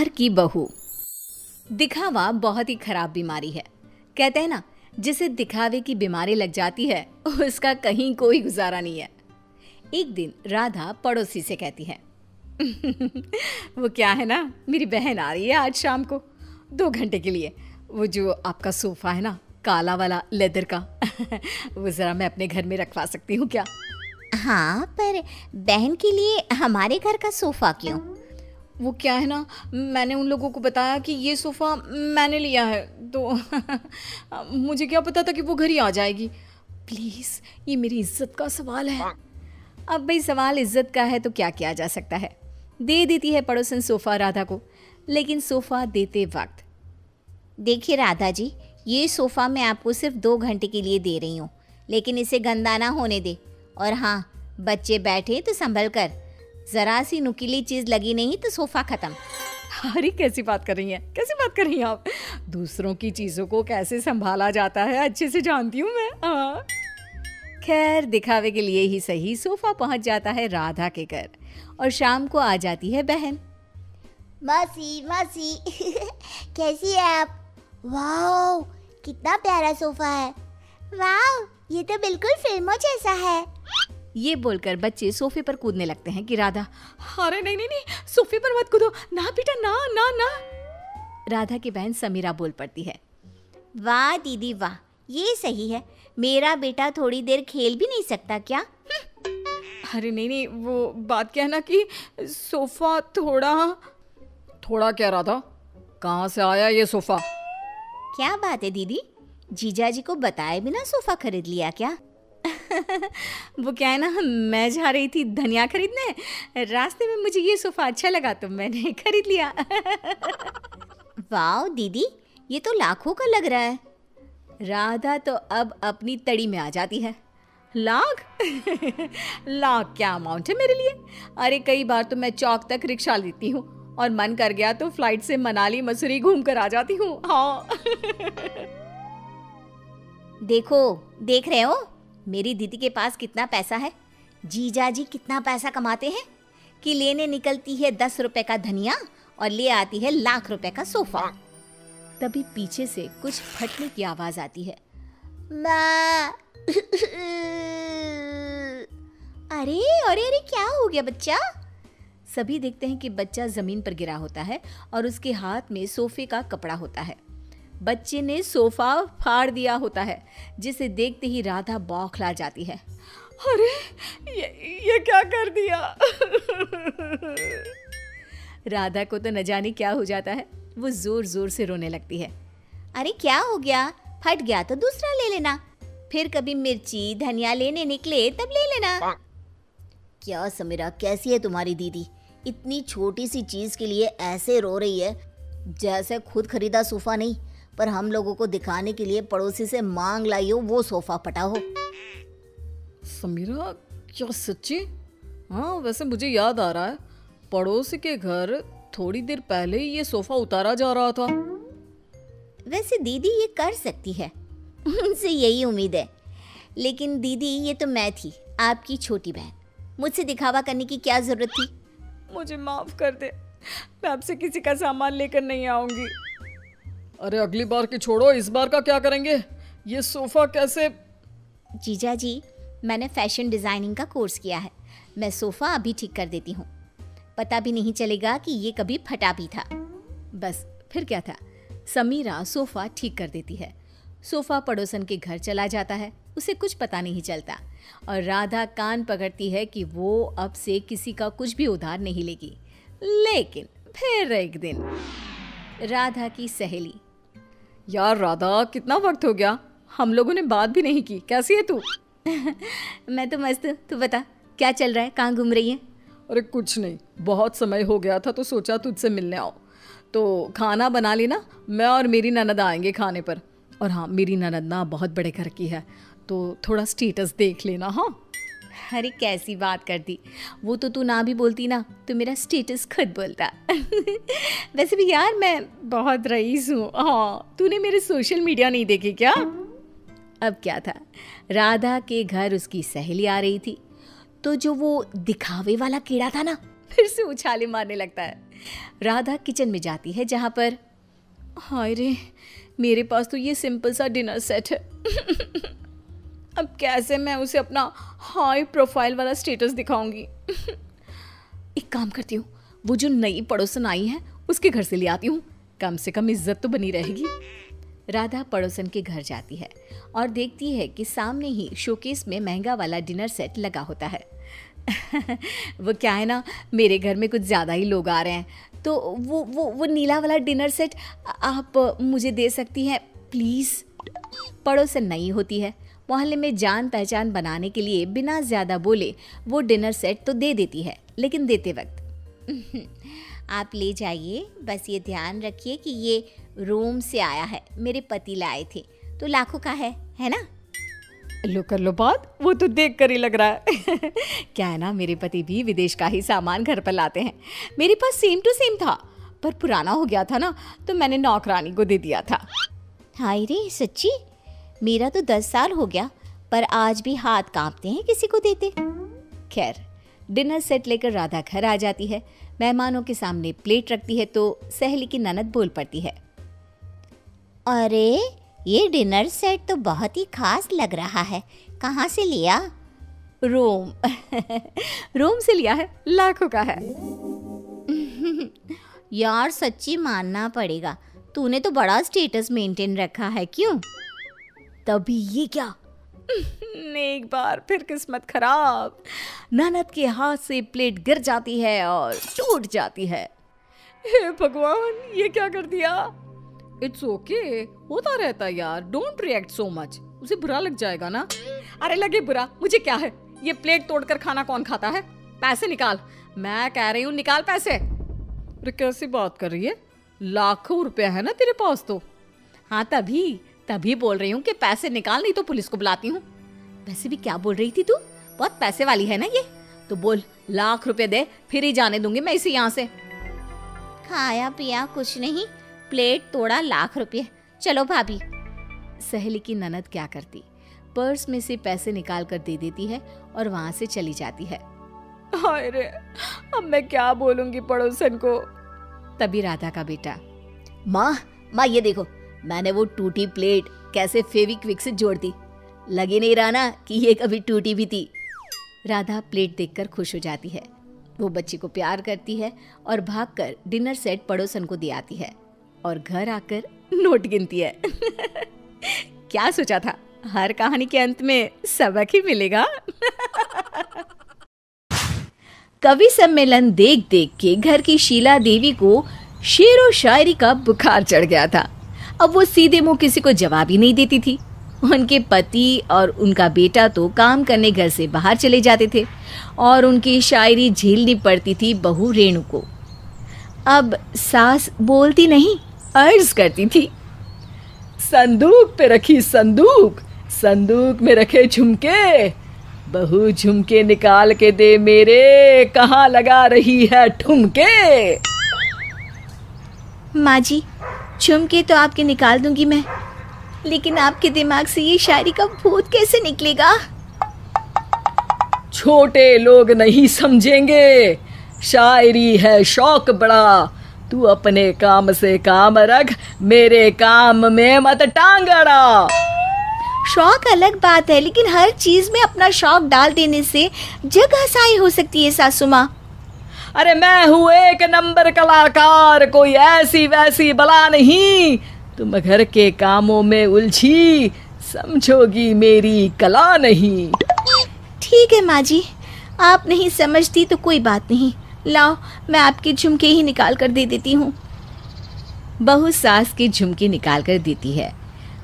घर की बहू दिखावा बहुत ही खराब बीमारी है कहते हैं ना जिसे दिखावे की बीमारी लग जाती है उसका कहीं कोई गुजारा नहीं है एक दिन राधा पड़ोसी से कहती है वो क्या है ना मेरी बहन आ रही है आज शाम को दो घंटे के लिए वो जो आपका सोफा है ना काला वाला लेदर का वो ज़रा मैं अपने घर में रखवा सकती हूँ क्या हाँ पर बहन के लिए हमारे घर का सोफा क्यों वो क्या है ना मैंने उन लोगों को बताया कि ये सोफ़ा मैंने लिया है तो मुझे क्या पता था कि वो घर ही आ जाएगी प्लीज़ ये मेरी इज्जत का सवाल है अब भाई सवाल इज्जत का है तो क्या किया जा सकता है दे देती है पड़ोसन सोफ़ा राधा को लेकिन सोफ़ा देते वक्त देखिए राधा जी ये सोफ़ा मैं आपको सिर्फ दो घंटे के लिए दे रही हूँ लेकिन इसे गंदा ना होने दे और हाँ बच्चे बैठे तो संभल कर ज़रा सी नुकीली चीज़ लगी नहीं तो सोफ़ा ख़त्म अरे कैसी बात कर रही हैं कैसी बात कर रही हैं आप दूसरों की चीज़ों को कैसे संभाला जाता है अच्छे से जानती हूँ मैं हाँ। खैर दिखावे के लिए ही सही सोफा पहुंच जाता है राधा के घर और शाम को आ जाती है बहन मासी मासी कैसी है आप वाह कितना प्यारा सोफा है वाह ये तो बिल्कुल फिल्मों जैसा है ये बोलकर बच्चे सोफे पर कूदने लगते हैं कि राधा अरे हाँ नहीं नहीं नहीं सोफे पर मत कूदो ना बेटा ना ना ना राधा की बहन समीरा बोल पड़ती है वाह दीदी वाह ये सही है मेरा बेटा थोड़ी देर खेल भी नहीं सकता क्या अरे नहीं नहीं वो बात क्या है ना कि सोफा थोड़ा थोड़ा क्या राधा कहाँ से आया ये सोफा क्या बात है दीदी जीजा जी को बताए बिना सोफा खरीद लिया क्या वो क्या है ना मैं जा रही थी धनिया खरीदने रास्ते में मुझे ये सोफ़ा अच्छा लगा तो मैंने खरीद लिया वाह दीदी ये तो लाखों का लग रहा है राधा तो अब अपनी तड़ी में आ जाती है लाख लाख क्या अमाउंट है मेरे लिए अरे कई बार तो मैं चौक तक रिक्शा लेती हूँ और मन कर गया तो फ्लाइट से मनाली मसूरी घूम कर आ जाती हूँ हाँ देखो देख रहे हो मेरी दीदी के पास कितना पैसा है जीजा जी कितना पैसा कमाते हैं कि लेने निकलती है दस रुपए का धनिया और ले आती है लाख रुपए का सोफा तभी पीछे से कुछ फटने की आवाज आती है अरे अरे अरे क्या हो गया बच्चा सभी देखते हैं कि बच्चा जमीन पर गिरा होता है और उसके हाथ में सोफे का कपड़ा होता है बच्चे ने सोफा फाड़ दिया होता है जिसे देखते ही राधा बौखला जाती है अरे ये ये क्या कर दिया राधा को तो न जाने क्या हो जाता है वो जोर जोर से रोने लगती है अरे क्या हो गया फट गया तो दूसरा ले लेना फिर कभी मिर्ची धनिया लेने निकले तब ले लेना क्या समीरा कैसी है तुम्हारी दीदी इतनी छोटी सी चीज के लिए ऐसे रो रही है जैसे खुद खरीदा सोफा नहीं पर हम लोगों को दिखाने के लिए पड़ोसी से मांग लाई हो वो सोफा पटा हो समीरा क्या सच्ची हाँ वैसे मुझे याद आ रहा है पड़ोसी के घर थोड़ी देर पहले ये सोफा उतारा जा रहा था वैसे दीदी ये कर सकती है उनसे यही उम्मीद है लेकिन दीदी ये तो मैं थी आपकी छोटी बहन मुझसे दिखावा करने की क्या जरूरत थी मुझे माफ कर दे मैं आपसे किसी का सामान लेकर नहीं आऊंगी अरे अगली बार की छोड़ो इस बार का क्या करेंगे ये सोफा कैसे जीजा जी मैंने फैशन डिजाइनिंग का कोर्स किया है मैं सोफा अभी ठीक कर देती हूँ पता भी नहीं चलेगा कि ये कभी फटा भी था बस फिर क्या था समीरा सोफा ठीक कर देती है सोफा पड़ोसन के घर चला जाता है उसे कुछ पता नहीं चलता और राधा कान पकड़ती है कि वो अब से किसी का कुछ भी उधार नहीं लेगी लेकिन फिर एक दिन राधा की सहेली यार राधा कितना वक्त हो गया हम लोगों ने बात भी नहीं की कैसी है तू मैं तो मस्त हूँ तू बता क्या चल रहा है कहाँ घूम रही है अरे कुछ नहीं बहुत समय हो गया था तो सोचा तुझसे मिलने आओ तो खाना बना लेना मैं और मेरी ननद आएंगे खाने पर और हाँ मेरी ननद ना बहुत बड़े घर की है तो थोड़ा स्टेटस देख लेना हाँ अरे कैसी बात कर दी वो तो तू ना भी बोलती ना तो मेरा स्टेटस खुद बोलता वैसे भी यार मैं बहुत रईस हूँ हाँ तूने मेरे सोशल मीडिया नहीं देखे क्या अब क्या था राधा के घर उसकी सहेली आ रही थी तो जो वो दिखावे वाला कीड़ा था ना फिर से उछाले मारने लगता है राधा किचन में जाती है जहाँ पर हाय रे मेरे पास तो ये सिंपल सा डिनर सेट है अब कैसे मैं उसे अपना हाई प्रोफाइल वाला स्टेटस दिखाऊंगी एक काम करती हूँ वो जो नई पड़ोसन आई है उसके घर से ले आती हूँ कम से कम इज्जत तो बनी रहेगी राधा पड़ोसन के घर जाती है और देखती है कि सामने ही शोकेस में महंगा वाला डिनर सेट लगा होता है वो क्या है ना मेरे घर में कुछ ज़्यादा ही लोग आ रहे हैं तो वो वो वो नीला वाला डिनर सेट आप मुझे दे सकती हैं प्लीज़ पड़ोसन नहीं होती है मोहल्ले में जान पहचान बनाने के लिए बिना ज़्यादा बोले वो डिनर सेट तो दे देती है लेकिन देते वक्त आप ले जाइए बस ये ध्यान रखिए कि ये रोम से आया है मेरे पति लाए थे तो लाखों का है है ना लो कर लो बात वो तो देख कर ही लग रहा है क्या है ना मेरे पति भी विदेश का ही सामान घर पर लाते हैं मेरे पास सेम टू सेम था पर पुराना हो गया था ना तो मैंने नौकरानी को दे दिया था हाय रे सच्ची मेरा तो दस साल हो गया पर आज भी हाथ कांपते हैं किसी को देते खैर डिनर सेट लेकर राधा घर आ जाती है मेहमानों के सामने प्लेट रखती है तो सहेली की ननद बोल पड़ती है अरे ये डिनर सेट तो बहुत ही खास लग रहा है कहाँ से लिया रोम रोम से लिया है लाखों का है यार सच्ची मानना पड़ेगा तूने तो बड़ा स्टेटस मेंटेन रखा है क्यों तभी ये क्या एक बार फिर किस्मत खराब ननद के हाथ से प्लेट गिर जाती है और टूट जाती है हे भगवान ये क्या कर दिया इट्स ओके okay. होता रहता यार डोंट रिएक्ट सो मच उसे बुरा लग जाएगा ना अरे लगे बुरा मुझे क्या है ये प्लेट तोड़कर खाना कौन खाता है पैसे निकाल मैं कह रही हूँ निकाल पैसे अरे कैसी बात कर रही है लाखों रुपया है ना तेरे पास तो हाँ तभी तभी बोल रही हूँ कि पैसे निकाल नहीं तो पुलिस को बुलाती हूँ वैसे भी क्या बोल रही थी तू बहुत पैसे वाली है ना ये तो बोल लाख रुपए दे फिर ही जाने दूंगी मैं इसे यहाँ से खाया पिया कुछ नहीं प्लेट तोड़ा लाख रुपए चलो भाभी सहेली की ननद क्या करती पर्स में से पैसे निकाल कर दे देती है और वहाँ से चली जाती है अरे अब मैं क्या बोलूंगी पड़ोसन को तभी राधा का बेटा माँ माँ ये देखो मैंने वो टूटी प्लेट कैसे फेविक्विक से जोड़ दी लगे नहीं रहा ना कि ये कभी टूटी भी थी राधा प्लेट देखकर खुश हो जाती है वो बच्ची को प्यार करती है और भागकर डिनर सेट पड़ोसन को दे आती है और घर आकर नोट गिनती है क्या सोचा था हर कहानी के अंत में सबक ही मिलेगा कवि सम्मेलन देख देख के घर की शीला देवी को शेर व शायरी का बुखार चढ़ गया था अब वो सीधे मुंह किसी को जवाब ही नहीं देती थी उनके पति और उनका बेटा तो काम करने घर से बाहर चले जाते थे और उनकी शायरी झेलनी पड़ती थी बहु रेणु को अब सास बोलती नहीं अर्ज करती थी संदूक पे रखी संदूक संदूक में रखे झुमके बहु झुमके निकाल के दे मेरे कहाँ लगा रही है ठुमके माजी चुम के तो आपके निकाल दूंगी मैं लेकिन आपके दिमाग से ये शायरी का भूत कैसे निकलेगा छोटे लोग नहीं समझेंगे शायरी है शौक बड़ा तू अपने काम से काम रख मेरे काम में मत टांग अड़ा शौक अलग बात है लेकिन हर चीज में अपना शौक डाल देने से जगह साई हो सकती है सासू माँ अरे मैं हूँ एक नंबर कलाकार कोई ऐसी वैसी बला नहीं तुम घर के कामों में उलझी समझोगी मेरी कला नहीं ठीक है माँ जी आप नहीं समझती तो कोई बात नहीं लाओ मैं आपके झुमके ही निकाल कर दे देती हूँ बहू सास के झुमके निकाल कर देती है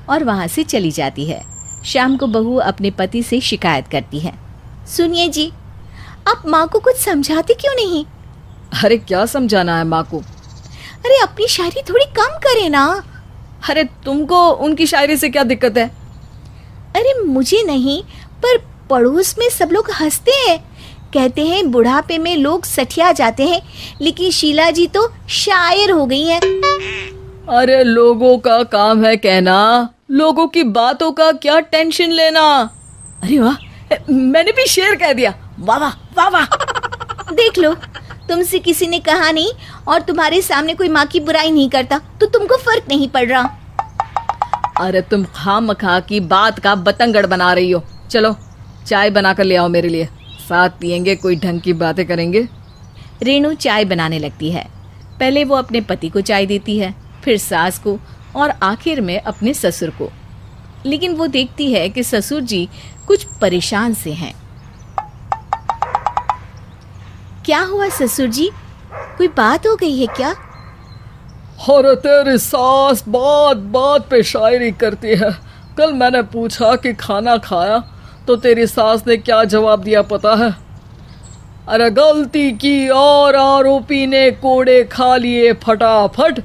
और वहाँ से चली जाती है शाम को बहू अपने पति से शिकायत करती है सुनिए जी आप माँ को कुछ समझाती क्यों नहीं अरे क्या समझाना है माँ को अरे अपनी शायरी थोड़ी कम करे ना अरे तुमको उनकी शायरी से क्या दिक्कत है अरे मुझे नहीं पर पड़ोस में सब लोग हंसते हैं कहते हैं बुढ़ापे में लोग सठिया जाते हैं लेकिन शीला जी तो शायर हो गई हैं अरे लोगों का काम है कहना लोगों की बातों का क्या टेंशन लेना अरे वाह मैंने भी शेर कह दिया वाह वाह वाह वाह देख लो तुमसे किसी ने कहा नहीं और तुम्हारे सामने कोई माँ की बुराई नहीं करता तो तुमको फर्क नहीं पड़ रहा अरे तुम खाम खा की बात का बतंगड़ बना रही हो चलो चाय बना कर ले आओ मेरे लिए साथ पियेंगे कोई ढंग की बातें करेंगे रेणु चाय बनाने लगती है पहले वो अपने पति को चाय देती है फिर सास को और आखिर में अपने ससुर को लेकिन वो देखती है कि ससुर जी कुछ परेशान से हैं क्या हुआ ससुर जी कोई बात हो गई है क्या और तेरी सास बात बात पे शायरी करती है कल मैंने पूछा कि खाना खाया तो तेरी सास ने क्या जवाब दिया पता है अरे गलती की और आरोपी ने कोड़े खा लिए फटाफट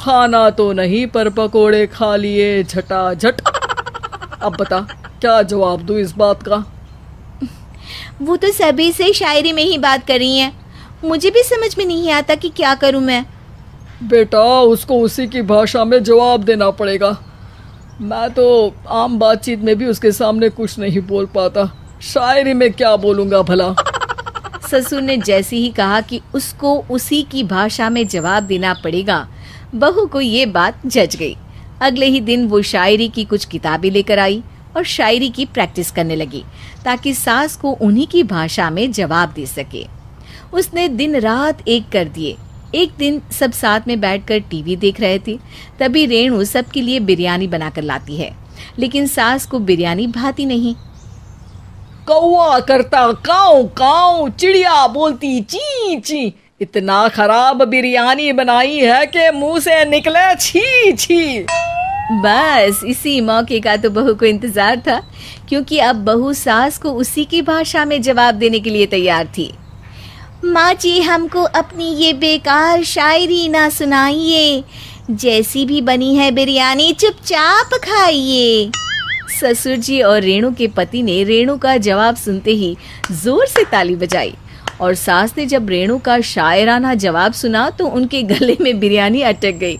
खाना तो नहीं पर पकोड़े खा लिए झटा झट अब बता क्या जवाब दूँ इस बात का वो तो सभी से शायरी में ही बात कर रही हैं मुझे भी समझ में नहीं आता कि क्या करूं मैं बेटा उसको उसी की भाषा में जवाब देना पड़ेगा मैं तो आम बातचीत में भी उसके सामने कुछ नहीं बोल पाता शायरी में क्या बोलूँगा भला ससुर ने जैसे ही कहा कि उसको उसी की भाषा में जवाब देना पड़ेगा बहू को ये बात जज गई अगले ही दिन वो शायरी की कुछ किताबें लेकर आई और शायरी की प्रैक्टिस करने लगी ताकि सास को उन्हीं की भाषा में जवाब दे सके उसने दिन रात एक कर दिए एक दिन सब साथ में बैठकर टीवी देख रहे थे तभी रेणु सबके लिए बिरयानी बनाकर लाती है लेकिन सास को बिरयानी भाती नहीं कौआ करता काऊ काऊ चिड़िया बोलती ची ची इतना खराब बिरयानी बनाई है कि मुंह से निकले छी छी बस इसी मौके का तो बहू को इंतजार था क्योंकि अब बहू सास को उसी की भाषा में जवाब देने के लिए तैयार थी माँ जी हमको अपनी ये बेकार शायरी ना सुनाइए जैसी भी बनी है बिरयानी चुपचाप खाइए ससुर जी और रेणु के पति ने रेणु का जवाब सुनते ही जोर से ताली बजाई और सास ने जब रेणु का शायराना जवाब सुना तो उनके गले में बिरयानी अटक गई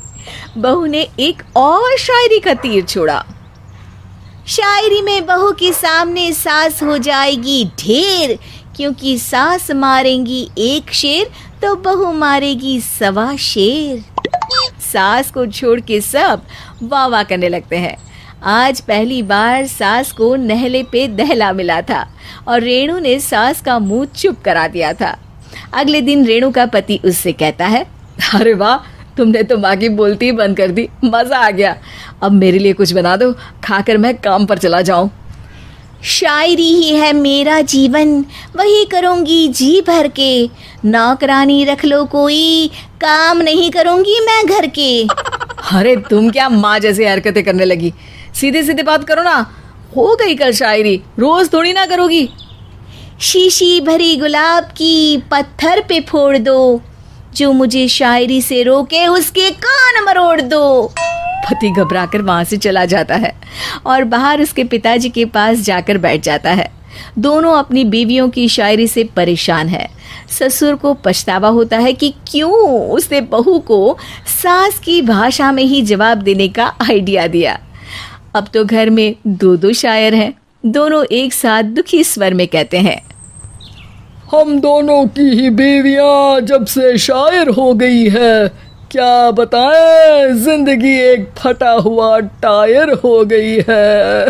बहू ने एक और शायरी का तीर छोड़ा शायरी में बहू के सामने सास हो जाएगी ढेर क्योंकि सास मारेंगी एक शेर तो बहू मारेगी सवा शेर सास को छोड़ के सब वाह वाह करने लगते हैं आज पहली बार सास को नहले पे दहला मिला था और रेणु ने सास का मुंह चुप करा दिया था अगले दिन रेणु का पति उससे कहता है अरे वाह तुमने तो माँ की बोलती ही बंद कर दी मज़ा आ गया अब मेरे लिए कुछ बना दो खाकर मैं काम पर चला जाऊँ शायरी ही है मेरा जीवन वही करूंगी जी भर के नौकरानी रख लो कोई काम नहीं करूंगी मैं घर के अरे तुम क्या माँ जैसी हरकतें करने लगी सीधे सीधे बात करो ना हो गई कल शायरी रोज थोड़ी ना करोगी शीशी भरी गुलाब की पत्थर पे फोड़ दो जो मुझे शायरी से रोके उसके कान मरोड़ दो पति घबराकर वहां से चला जाता है और बाहर उसके पिताजी के पास जाकर बैठ जाता है दोनों अपनी बीवियों की शायरी से परेशान है ससुर को पछतावा होता है कि क्यों उसने बहू को सास की भाषा में ही जवाब देने का आइडिया दिया अब तो घर में दो दो शायर हैं दोनों एक साथ दुखी स्वर में कहते हैं हम दोनों की ही बीवियाँ जब से शायर हो गई है क्या बताएं जिंदगी एक फटा हुआ टायर हो गई है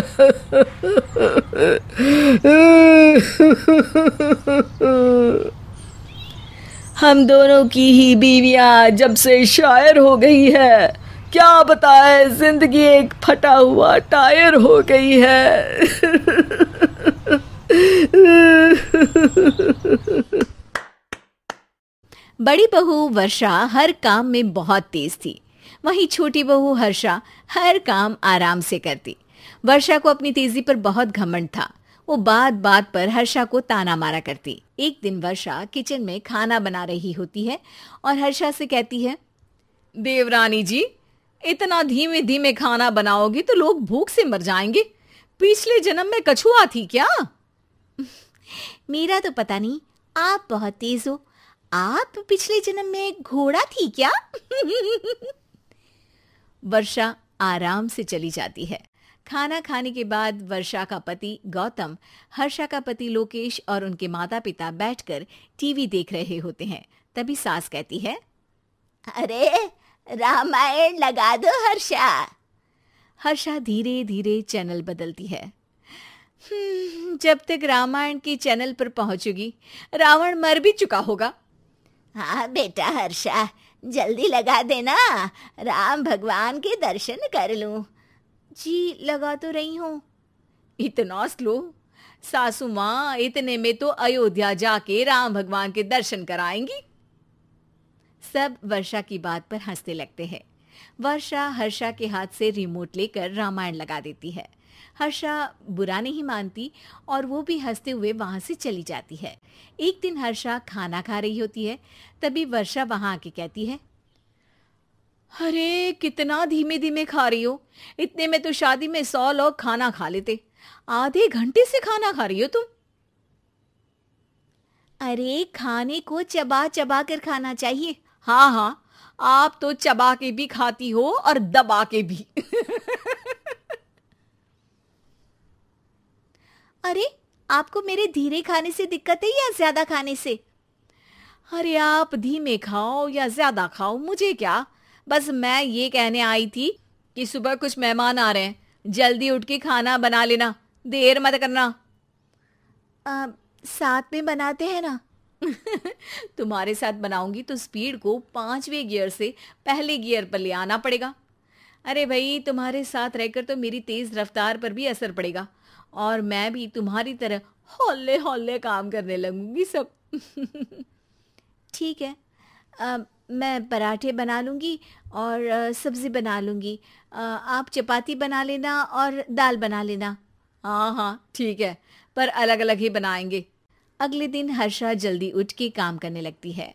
हम दोनों की ही बीवियाँ जब से शायर हो गई है क्या बताएं जिंदगी एक फटा हुआ टायर हो गई है बड़ी बहू वर्षा हर काम में बहुत तेज थी वहीं छोटी बहू हर्षा हर काम आराम से करती वर्षा को अपनी तेजी पर बहुत घमंड था वो बात बात पर हर्षा को ताना मारा करती एक दिन वर्षा किचन में खाना बना रही होती है और हर्षा से कहती है देवरानी जी इतना धीमे धीमे खाना बनाओगी तो लोग भूख से मर जाएंगे पिछले जन्म में कछुआ थी क्या मेरा तो पता नहीं आप बहुत तेज हो आप पिछले जन्म में घोड़ा थी क्या वर्षा आराम से चली जाती है खाना खाने के बाद वर्षा का पति गौतम हर्षा का पति लोकेश और उनके माता पिता बैठकर टीवी देख रहे होते हैं तभी सास कहती है अरे रामायण लगा दो हर्षा हर्षा धीरे धीरे चैनल बदलती है जब तक रामायण की चैनल पर पहुंचेगी रावण मर भी चुका होगा हाँ बेटा हर्षा जल्दी लगा देना राम भगवान के दर्शन कर लूं जी लगा तो रही हूँ इतना स्लो सासू माँ इतने में तो अयोध्या जाके राम भगवान के दर्शन कराएंगी सब वर्षा की बात पर हंसने लगते हैं वर्षा हर्षा के हाथ से रिमोट लेकर रामायण लगा देती है हर्षा बुरा नहीं मानती और वो भी हंसते हुए वहाँ से चली जाती है एक दिन हर्षा खाना खा रही होती है तभी वर्षा वहाँ आके कहती है अरे कितना धीमे धीमे खा रही हो इतने में तो शादी में सौ लोग खाना खा लेते आधे घंटे से खाना खा रही हो तुम अरे खाने को चबा चबा कर खाना चाहिए हाँ हाँ आप तो चबा के भी खाती हो और दबा के भी अरे आपको मेरे धीरे खाने से दिक्कत है या ज्यादा खाने से अरे आप धीमे खाओ या ज्यादा खाओ मुझे क्या बस मैं ये कहने आई थी कि सुबह कुछ मेहमान आ रहे हैं जल्दी उठ के खाना बना लेना देर मत करना आ, साथ में बनाते हैं ना तुम्हारे साथ बनाऊंगी तो स्पीड को पांचवे गियर से पहले गियर पर ले आना पड़ेगा अरे भाई तुम्हारे साथ रहकर तो मेरी तेज रफ्तार पर भी असर पड़ेगा और मैं भी तुम्हारी तरह हौले हौले काम करने लगूंगी सब ठीक है आ, मैं पराठे बना लूँगी और सब्ज़ी बना लूँगी आप चपाती बना लेना और दाल बना लेना हाँ हाँ ठीक है पर अलग अलग ही बनाएंगे अगले दिन हर्षा जल्दी उठ के काम करने लगती है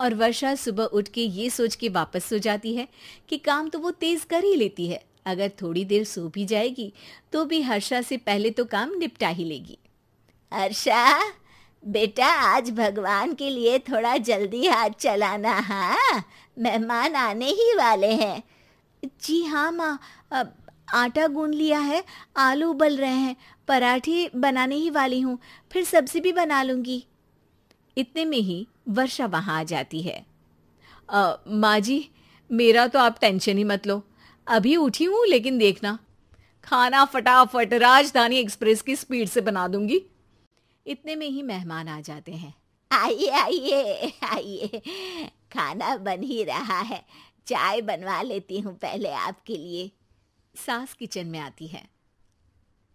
और वर्षा सुबह उठ के ये सोच के वापस सो जाती है कि काम तो वो तेज़ कर ही लेती है अगर थोड़ी देर सो भी जाएगी तो भी हर्षा से पहले तो काम निपटा ही लेगी हर्षा बेटा आज भगवान के लिए थोड़ा जल्दी हाथ चलाना है हाँ? मेहमान आने ही वाले हैं जी हाँ माँ आटा गूंद लिया है आलू उबल रहे हैं पराठे बनाने ही वाली हूँ फिर सब्जी भी बना लूँगी इतने में ही वर्षा वहाँ आ जाती है माँ जी मेरा तो आप टेंशन ही मत लो अभी उठी हूं लेकिन देखना खाना फटाफट राजधानी एक्सप्रेस की स्पीड से बना दूंगी इतने में ही मेहमान आ जाते हैं आइए आइए आइए खाना बन ही रहा है चाय बनवा लेती हूँ पहले आपके लिए सास किचन में आती है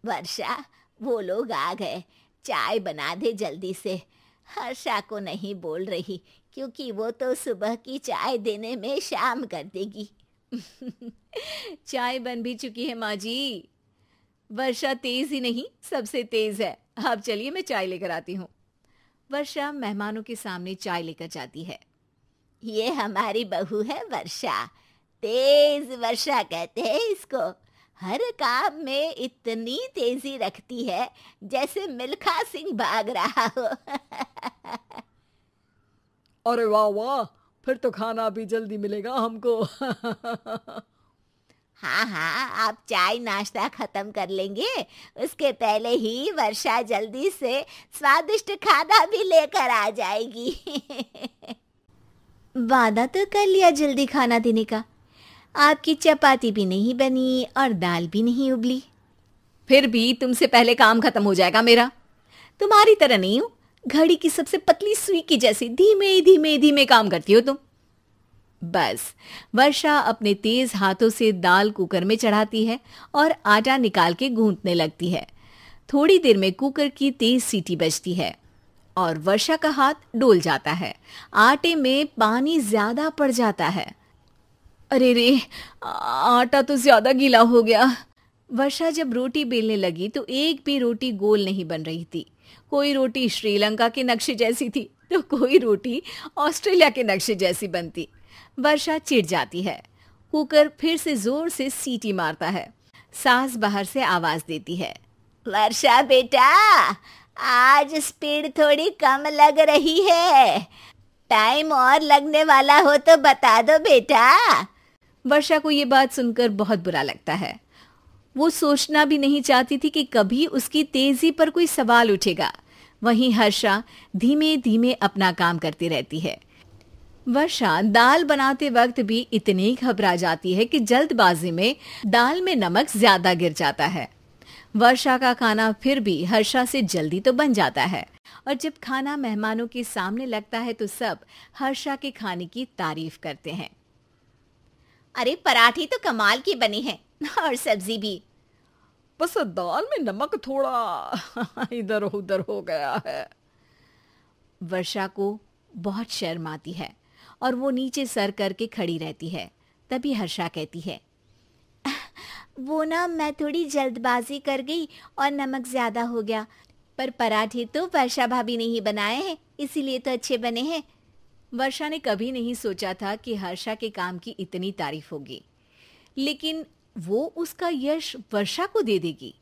वर्षा वो लोग आ गए चाय बना दे जल्दी से हर्षा को नहीं बोल रही क्योंकि वो तो सुबह की चाय देने में शाम कर देगी चाय बन भी चुकी है माँ जी वर्षा तेज ही नहीं सबसे तेज है आप चलिए मैं चाय लेकर आती हूँ वर्षा मेहमानों के सामने चाय लेकर जाती है ये हमारी बहू है वर्षा तेज वर्षा कहते हैं इसको हर काम में इतनी तेजी रखती है जैसे मिल्खा सिंह भाग रहा हो अरे वाह वाह फिर तो खाना भी जल्दी मिलेगा हमको हाँ हाँ आप चाय नाश्ता खत्म कर लेंगे उसके पहले ही वर्षा जल्दी से स्वादिष्ट खाना भी लेकर आ जाएगी वादा तो कर लिया जल्दी खाना देने का आपकी चपाती भी नहीं बनी और दाल भी नहीं उबली फिर भी तुमसे पहले काम खत्म हो जाएगा मेरा तुम्हारी तरह नहीं हूँ घड़ी की सबसे पतली सुई की जैसी धीमे धीमे धीमे काम करती हो तुम बस वर्षा अपने तेज हाथों से दाल कुकर में चढ़ाती है और आटा निकाल के गूंथने लगती है थोड़ी देर में कुकर की तेज सीटी बजती है और वर्षा का हाथ डोल जाता है आटे में पानी ज्यादा पड़ जाता है अरे रे आटा तो ज्यादा गीला हो गया वर्षा जब रोटी बेलने लगी तो एक भी रोटी गोल नहीं बन रही थी कोई रोटी श्रीलंका के नक्शे जैसी थी तो कोई रोटी ऑस्ट्रेलिया के नक्शे जैसी बनती वर्षा चिढ़ जाती है कुकर फिर से जोर से सीटी मारता है सास बाहर से आवाज देती है वर्षा बेटा आज स्पीड थोड़ी कम लग रही है टाइम और लगने वाला हो तो बता दो बेटा वर्षा को ये बात सुनकर बहुत बुरा लगता है वो सोचना भी नहीं चाहती थी कि कभी उसकी तेजी पर कोई सवाल उठेगा वहीं हर्षा धीमे धीमे अपना काम करती रहती है वर्षा दाल बनाते वक्त भी इतनी घबरा जाती है कि जल्दबाजी में दाल में नमक ज्यादा गिर जाता है वर्षा का खाना फिर भी हर्षा से जल्दी तो बन जाता है और जब खाना मेहमानों के सामने लगता है तो सब हर्षा के खाने की तारीफ करते हैं अरे पराठे तो कमाल की बनी है और सब्जी भी बस दाल में नमक थोड़ा इधर उधर हो गया है वर्षा को बहुत शर्म आती है और वो नीचे सर करके खड़ी रहती है तभी हर्षा कहती है वो ना मैं थोड़ी जल्दबाजी कर गई और नमक ज़्यादा हो गया पर पराठे तो वर्षा भाभी ने ही बनाए हैं इसीलिए तो अच्छे बने हैं वर्षा ने कभी नहीं सोचा था कि हर्षा के काम की इतनी तारीफ होगी लेकिन वो उसका यश वर्षा को दे देगी